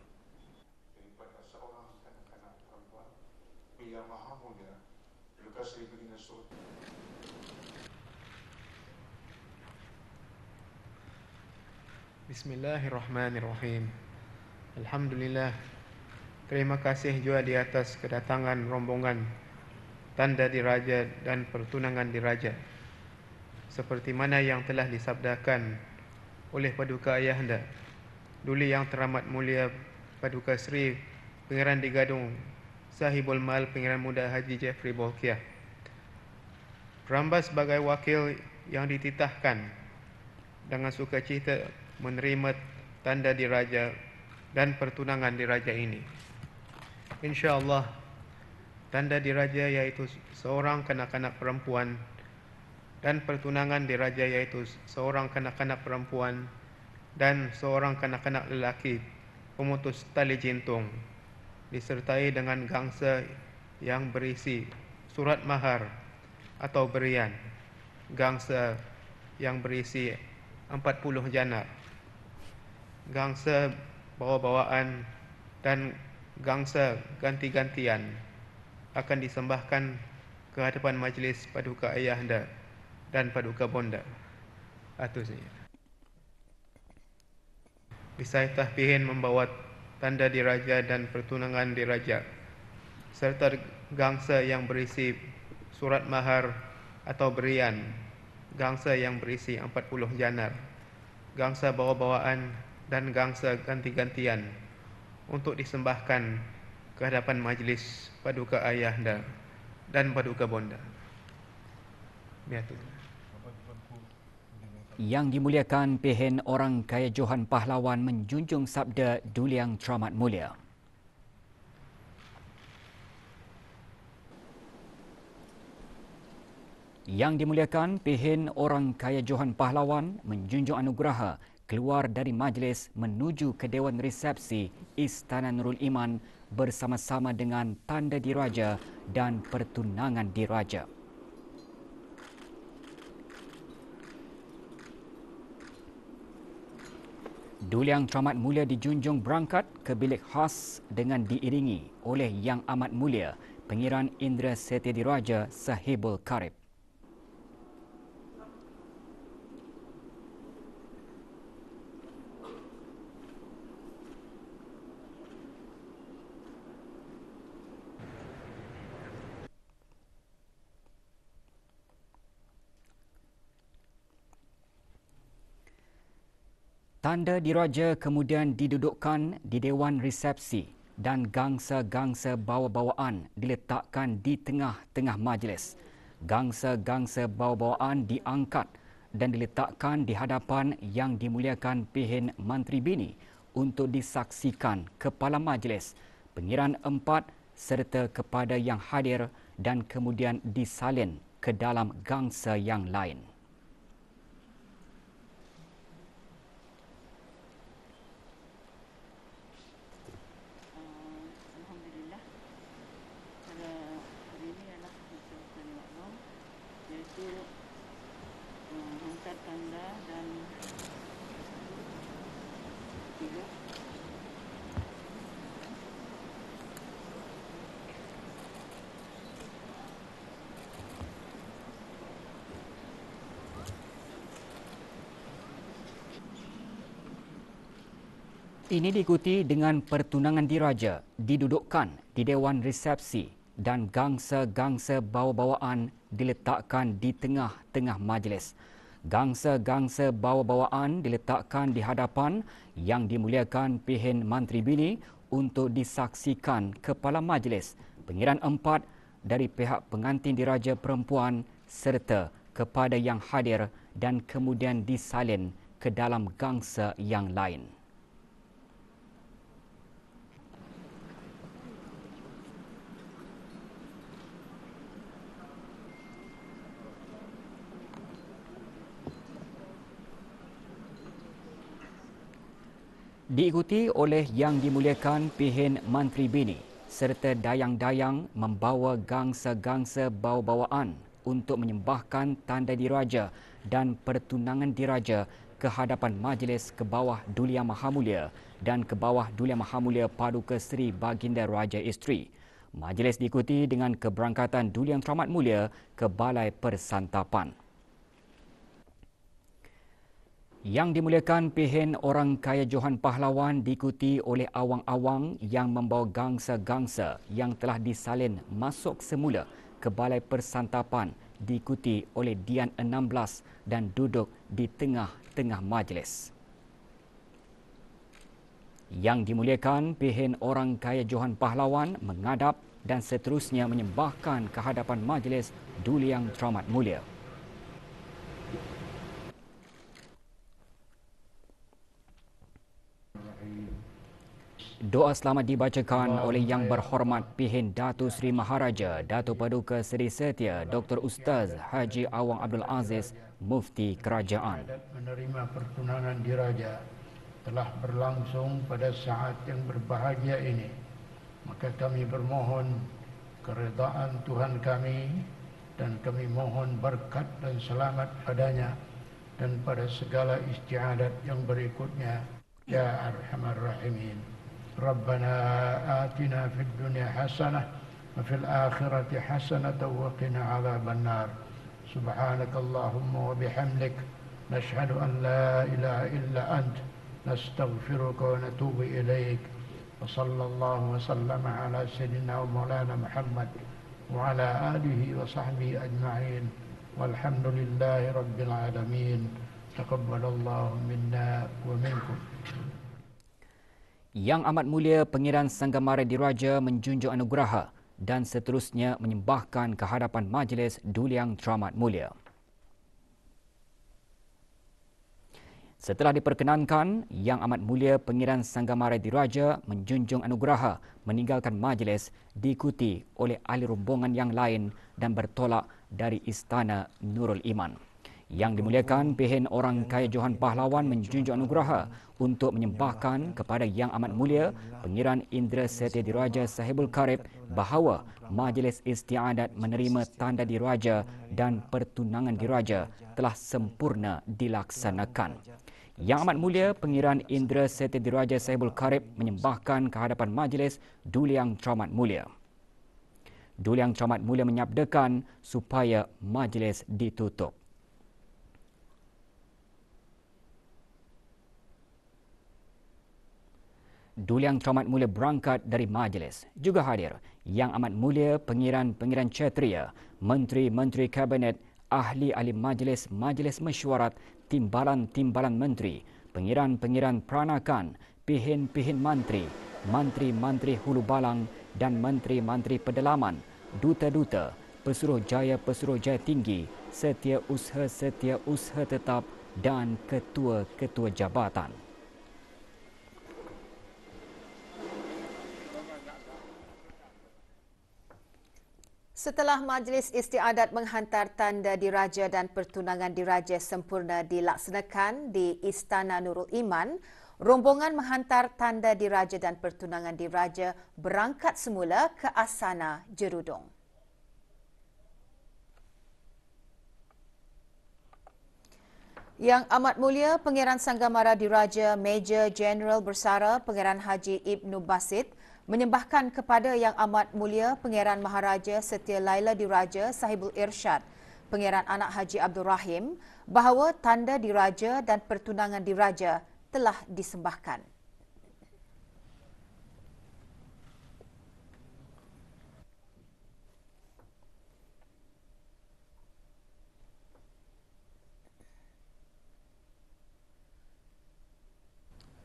Bismillahirrahmanirrahim. Alhamdulillah. Terima kasih juga di atas kedatangan rombongan tanda diraja dan pertunangan diraja seperti mana yang telah disabdakan oleh paduka ayahanda duli yang teramat mulia paduka seri pangeran digadung sahibul mal pangeran muda haji jeffrey bolkiah rambas sebagai wakil yang dititahkan dengan sukacita menerima tanda diraja dan pertunangan diraja ini insyaallah tanda diraja iaitu seorang kanak-kanak perempuan dan pertunangan diraja iaitu seorang kanak-kanak perempuan dan seorang kanak-kanak lelaki pemutus tali jintung disertai dengan gangsa yang berisi surat mahar atau berian gangsa yang berisi 40 janar gangsa bawa-bawaan dan gangsa ganti-gantian akan disembahkan ke hadapan majlis paduka ayahanda anda dan paduka bonda. Atau sini. Bisai Tahpihin membawa tanda diraja dan pertunangan diraja serta gangsa yang berisi surat mahar atau berian, gangsa yang berisi 40 janar, gangsa bawa-bawaan dan gangsa ganti-gantian untuk disembahkan ke hadapan majlis paduka ayah dan paduka bonda. Biar tutup. Yang dimuliakan pihen Orang Kaya Johan Pahlawan menjunjung sabda Duliang Tramat Mulia. Yang dimuliakan pihen Orang Kaya Johan Pahlawan menjunjung anugerah keluar dari majlis menuju ke Dewan Resepsi Istana Nurul Iman bersama-sama dengan tanda diraja dan pertunangan diraja. raja. Duli Yang Teramat Mulia dijunjung berangkat ke bilik khas dengan diiringi oleh Yang Amat Mulia, Pengiran Indra Setia Diraja Sahibul Karib. Tanda diraja kemudian didudukkan di Dewan Resepsi dan gangsa-gangsa bawa-bawaan diletakkan di tengah-tengah majlis. Gangsa-gangsa bawa-bawaan diangkat dan diletakkan di hadapan yang dimuliakan Pihin Menteri Bini untuk disaksikan kepala majlis, pengiran empat serta kepada yang hadir dan kemudian disalin ke dalam gangsa yang lain. Ini diikuti dengan pertunangan diraja didudukkan di dewan resepsi dan gangsa-gangsa bawa-bawaan diletakkan di tengah-tengah majlis. Gangsa-gangsa bawa-bawaan diletakkan di hadapan yang dimuliakan Pihin Menteri Bini untuk disaksikan kepala majlis, pengiran empat dari pihak pengantin diraja perempuan serta kepada yang hadir dan kemudian disalin ke dalam gangsa yang lain. diikuti oleh yang dimuliakan Pihin Menteri Bini serta dayang-dayang membawa gangsa-gangsa bau-bawaan untuk menyembahkan tanda diraja dan pertunangan diraja ke hadapan majlis ke bawah Dulia Mahamulia dan ke bawah Dulia Mahamulia Paduka Seri Baginda Raja Isteri. Majlis diikuti dengan keberangkatan Dulia Yang Teramat Mulia ke Balai Persantapan. Yang dimuliakan pihen orang kaya Johan Pahlawan diikuti oleh awang-awang yang membawa gangsa-gangsa yang telah disalin masuk semula ke Balai Persantapan diikuti oleh Dian 16 dan duduk di tengah-tengah majlis. Yang dimuliakan pihen orang kaya Johan Pahlawan mengadap dan seterusnya menyembahkan kehadapan majlis Duliang Teramat Mulia. doa selamat dibacakan oleh Yang Berhormat Pihin Datu Seri Maharaja, Datu Paduka Seri Setia, Dr. Ustaz Haji Awang Abdul Aziz, Mufti Kerajaan. Menerima pertunangan diraja telah berlangsung pada saat yang berbahagia ini. Maka kami bermohon keredaan Tuhan kami dan kami mohon berkat dan selamat padanya dan pada segala istiadat yang berikutnya. Ya Arhamar Rahimin. ربنا آتنا في الدنيا حسنة وفي الآخرة حسنة وقنا عذاب النار سبحانك اللهم وبحمدك نشهد أن لا إله إلا أنت نستغفرك ونتوب إليك وصلى الله وسلم على سيدنا ومولانا محمد وعلى آله وصحبه أجمعين والحمد لله رب العالمين تقبل الله منا ومنكم Yang Amat Mulia Pengiran Sanggamare Diraja menjunjung anugerah dan seterusnya menyembahkan kehadapan Majlis Duliang Teramat Mulia. Setelah diperkenankan, Yang Amat Mulia Pengiran Sanggamare Diraja menjunjung anugerah meninggalkan majlis diikuti oleh ahli rombongan yang lain dan bertolak dari Istana Nurul Iman. Yang dimuliakan pihin orang kaya Johan Pahlawan menjunjuk anugerah untuk menyembahkan kepada Yang Amat Mulia Pengiran Indra Setia Diraja Sahibul Karib bahawa Majlis Istiadat menerima tanda diraja dan pertunangan diraja telah sempurna dilaksanakan. Yang Amat Mulia Pengiran Indra Setia Diraja Sahibul Karib menyembahkan kehadapan Majlis Duli Yang Teramat Mulia. Duli Yang Teramat Mulia menyabdakan supaya majlis ditutup. Duli Yang Tromat Mulia berangkat dari majlis juga hadir Yang Amat Mulia Pengiran-Pengiran Cetria, Menteri-Menteri Kabinet, Ahli-Ahli Majlis, Majlis Mesyuarat, Timbalan-Timbalan Menteri, Pengiran-Pengiran Pranakan, Pihin-Pihin Menteri, Menteri-Menteri Hulu Balang dan Menteri-Menteri Pedalaman, Duta-Duta, Pesuruh Jaya-Pesuruh Jaya Tinggi, Setia Usaha-Setia Usaha Tetap dan Ketua-Ketua Jabatan. Setelah Majlis Istiadat menghantar tanda diraja dan pertunangan diraja sempurna dilaksanakan di Istana Nurul Iman, rombongan menghantar tanda diraja dan pertunangan diraja berangkat semula ke Asana Jerudong. Yang amat mulia Pengiran Sanggamara Diraja Major General Bersara Pengiran Haji Ibnu Basit menyembahkan kepada Yang Amat Mulia Pangeran Maharaja Setia Laila Diraja Sahibul Irsyad, Pangeran Anak Haji Abdul Rahim, bahawa tanda diraja dan pertunangan diraja telah disembahkan.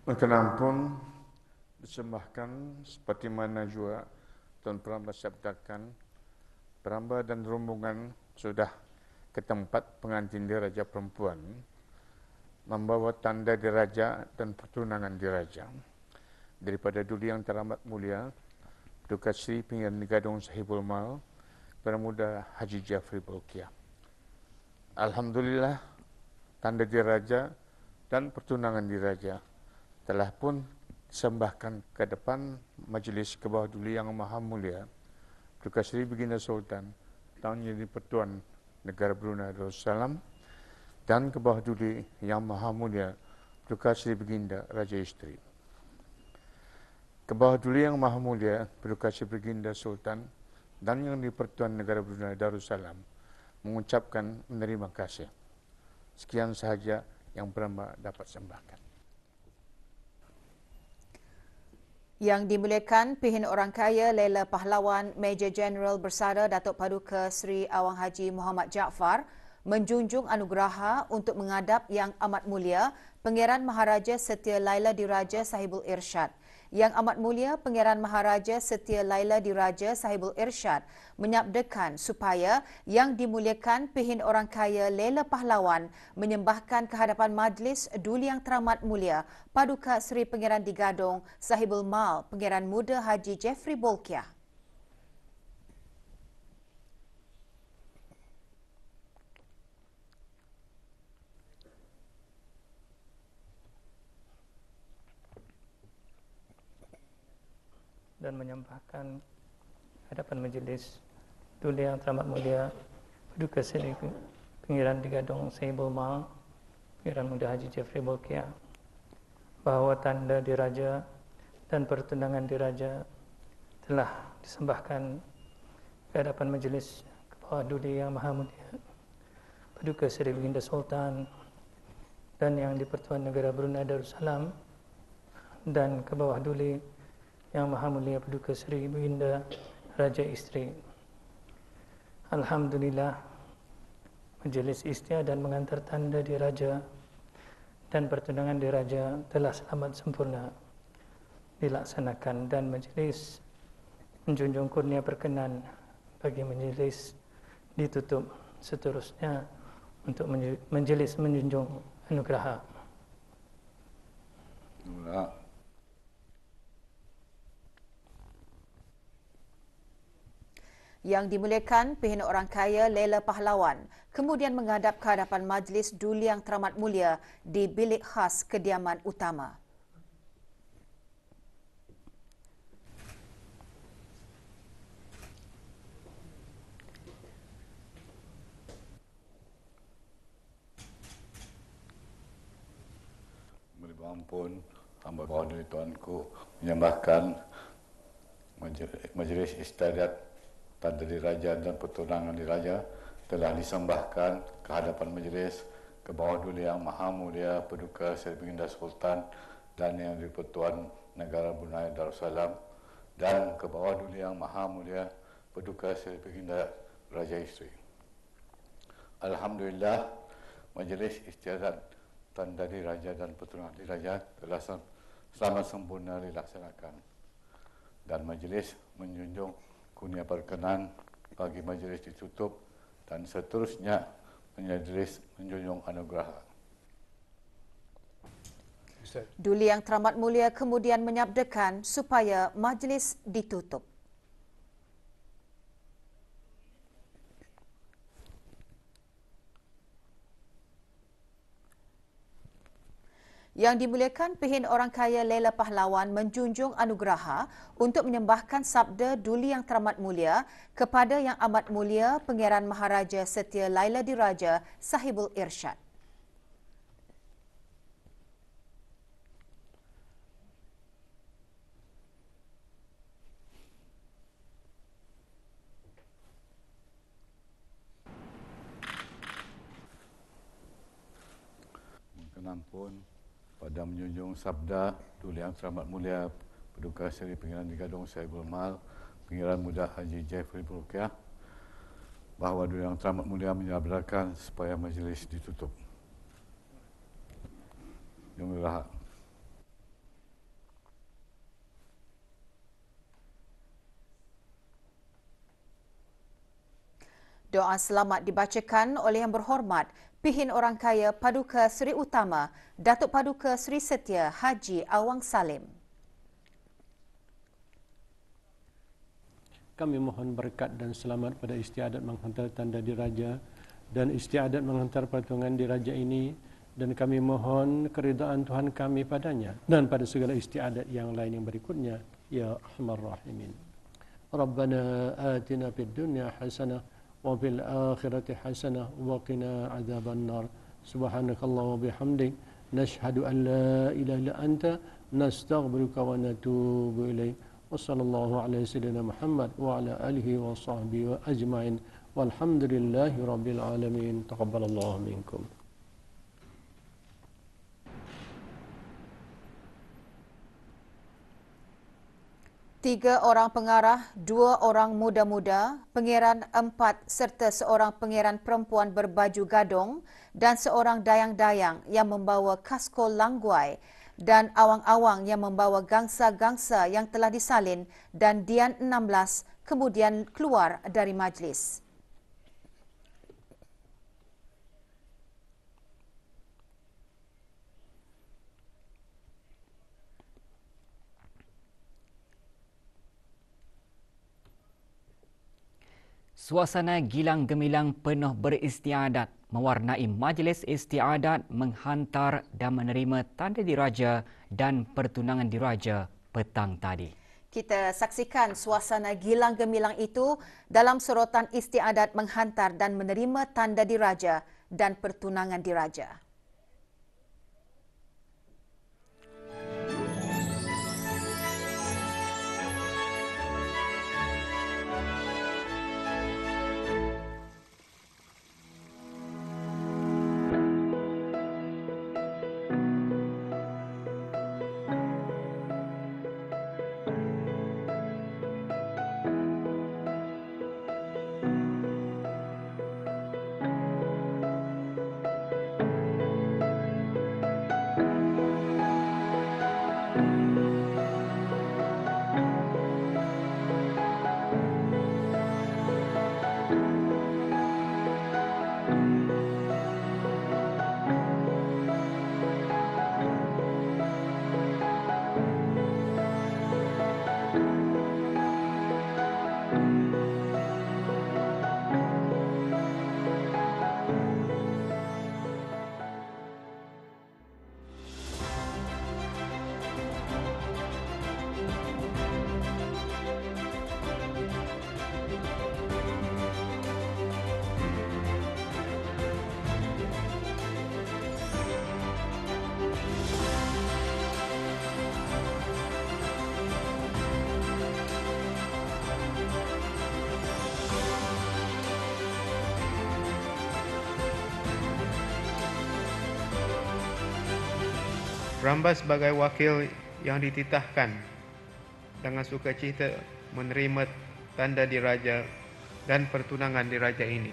Berkenan pun sembahkan seperti mana juga Tuan Peramba sabdakan Peramba dan rombongan sudah ke tempat pengantin diraja perempuan membawa tanda diraja dan pertunangan diraja daripada duli yang teramat mulia Duka Sri Pinggan Gadung Sahibul Mal Permuda Haji Jafri Bolkiah Alhamdulillah tanda diraja dan pertunangan diraja telah pun sembahkan ke depan majlis ke yang maha mulia Duka Sri Beginda Sultan tahun Yeri Pertuan Negara Brunei Darussalam dan ke yang maha mulia Duka Sri Beginda Raja Isteri. Kebawah yang maha mulia Duka Sri Beginda Sultan dan yang dipertuan Negara Brunei Darussalam mengucapkan menerima kasih. Sekian sahaja yang berambah dapat sembahkan. yang dimuliakan pihin orang kaya Leila Pahlawan Major General Bersara Datuk Paduka Sri Awang Haji Muhammad Jaafar menjunjung anugerah untuk mengadap yang amat mulia Pangeran Maharaja Setia Laila Diraja Sahibul Irsyad. Yang Amat Mulia Pengiran Maharaja Setia Laila Diraja Sahibul Irsyad menyabdakan supaya yang dimuliakan pihin orang kaya Lela Pahlawan menyembahkan kehadapan Majlis Duli Yang Teramat Mulia Paduka Seri Pangeran Digadong Sahibul Mal Pengiran Muda Haji Jeffrey Bolkiah. dan menyampaikan hadapan majelis dunia yang teramat mulia berduka sedih pinggiran di Gadong Sehibul Mal pinggiran muda Haji Jeffrey Bolkia bahawa tanda diraja dan pertundangan diraja telah disembahkan ke hadapan majelis kepala duli yang maha mulia berduka Seri Baginda Sultan dan yang di Pertuan Negara Brunei Darussalam dan ke bawah duli yang Maha Mulia Paduka Seri Ibu Raja Isteri Alhamdulillah Majlis Istia dan mengantar tanda di Raja dan pertunangan di Raja telah selamat sempurna dilaksanakan dan majlis menjunjung kurnia perkenan bagi majlis ditutup seterusnya untuk majlis menjunjung anugerah. Alhamdulillah. yang dimuliakan pihak orang kaya Leila Pahlawan kemudian menghadap ke hadapan Majlis Duli Yang Teramat Mulia di bilik khas kediaman utama. Beribu ampun, hamba bawah diri Tuanku menyembahkan majlis istirahat pada diraja dan pertunangan diraja telah disembahkan ke hadapan majlis ke bawah dulu yang maha mulia peduka Seri Beginda Sultan dan yang dipertuan negara Brunei Darussalam dan ke bawah dulu yang maha mulia peduka Seri Beginda Raja Isteri. Alhamdulillah majlis istiadat tanda diraja dan pertunangan diraja telah selamat sempurna dilaksanakan dan majlis menjunjung kurnia berkenan bagi majlis ditutup dan seterusnya majlis menjunjung anugerah. Duli yang teramat mulia kemudian menyabdakan supaya majlis ditutup. Yang Dimuliakan pihin Orang Kaya Lela Pahlawan menjunjung anugerah untuk menyembahkan sabda Duli Yang Teramat Mulia kepada Yang Amat Mulia Pangeran Maharaja Setia Laila Diraja Sahibul Irsyad. dan menjunjung sabda tulian selamat mulia Paduka Seri Pengiran di Gadong Syed Gulmal Pengiran Muda Haji Jeffrey Perukiah bahawa Duli Yang Teramat Mulia menyabarkan supaya majlis ditutup. Yang berhak. Doa selamat dibacakan oleh yang berhormat Pihin Orang Kaya Paduka Seri Utama, Datuk Paduka Seri Setia Haji Awang Salim. Kami mohon berkat dan selamat pada istiadat menghantar tanda diraja dan istiadat menghantar pertunjukan diraja ini dan kami mohon keridaan Tuhan kami padanya dan pada segala istiadat yang lain yang berikutnya. Ya Rahman Rahimin. Rabbana atina fid dunya hasanah وفي الآخرة حسنة وقنا عذاب النار سبحانك الله وبحمدك نشهد أن لا إله إلا أنت نستغفرك ونتوب إليك وصلى الله على سيدنا محمد وعلى آله وصحبه أجمعين والحمد لله رب العالمين تقبل الله منكم tiga orang pengarah, dua orang muda-muda, pengiran empat serta seorang pengiran perempuan berbaju gadong dan seorang dayang-dayang yang membawa kasko langguai dan awang-awang yang membawa gangsa-gangsa yang telah disalin dan Dian 16 kemudian keluar dari majlis. Suasana gilang gemilang penuh beristiadat mewarnai majlis istiadat menghantar dan menerima tanda diraja dan pertunangan diraja petang tadi. Kita saksikan suasana gilang gemilang itu dalam sorotan istiadat menghantar dan menerima tanda diraja dan pertunangan diraja. Ramba sebagai wakil yang dititahkan dengan sukacita menerima tanda diraja dan pertunangan diraja ini.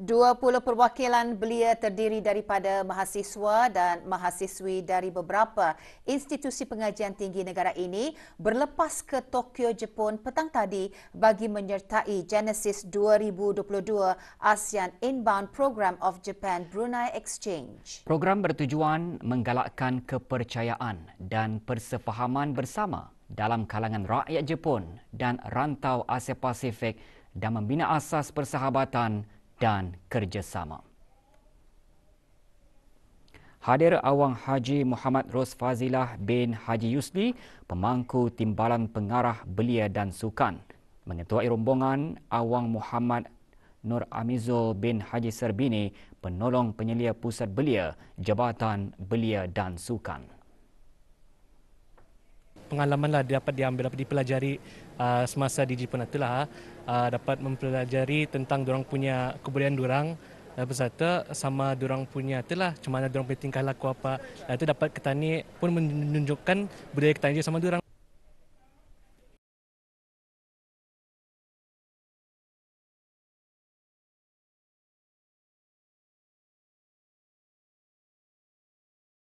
20 perwakilan belia terdiri daripada mahasiswa dan mahasiswi dari beberapa institusi pengajian tinggi negara ini berlepas ke Tokyo, Jepun petang tadi bagi menyertai Genesis 2022 ASEAN Inbound Program of Japan Brunei Exchange. Program bertujuan menggalakkan kepercayaan dan persefahaman bersama dalam kalangan rakyat Jepun dan rantau Asia Pasifik dan membina asas persahabatan dan kerjasama. Hadir Awang Haji Muhammad Ros Fazilah bin Haji Yusli, pemangku timbalan pengarah belia dan sukan. Mengetuai rombongan Awang Muhammad Nur Amizul bin Haji Serbini, penolong penyelia pusat belia, Jabatan Belia dan Sukan. Pengalamanlah dapat diambil, dapat dipelajari uh, semasa di Jepun itulah. Uh, ha uh, dapat mempelajari tentang orang punya kebudayaan orang dan uh, berserta sama orang punya itulah Cuma mana orang punya tingkah laku apa dan itu dapat ketani pun menunjukkan budaya ketani sama orang